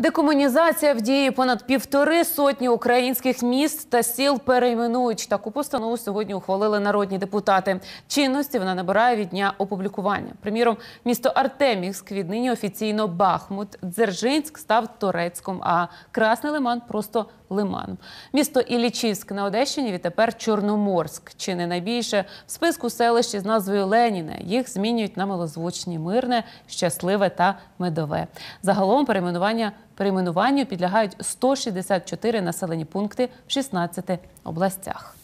Декомунізація в дії понад півтори сотні українських міст та сіл перейменують. Таку постанову сьогодні ухвалили народні депутати. Чинності вона набирає від дня опублікування. Приміром, місто Артемівськ віднині офіційно Бахмут, Дзержинськ став Торецьком, а Красний Лиман просто Лиман. Місто Ілічівськ на Одещині відтепер Чорноморськ. Чи не найбільше в списку селищ із назвою Леніне? їх змінюють на милозвучні мирне, щасливе та медове. Загалом перейменування. Перейменуванню підлягають 164 населені пункти в 16 областях.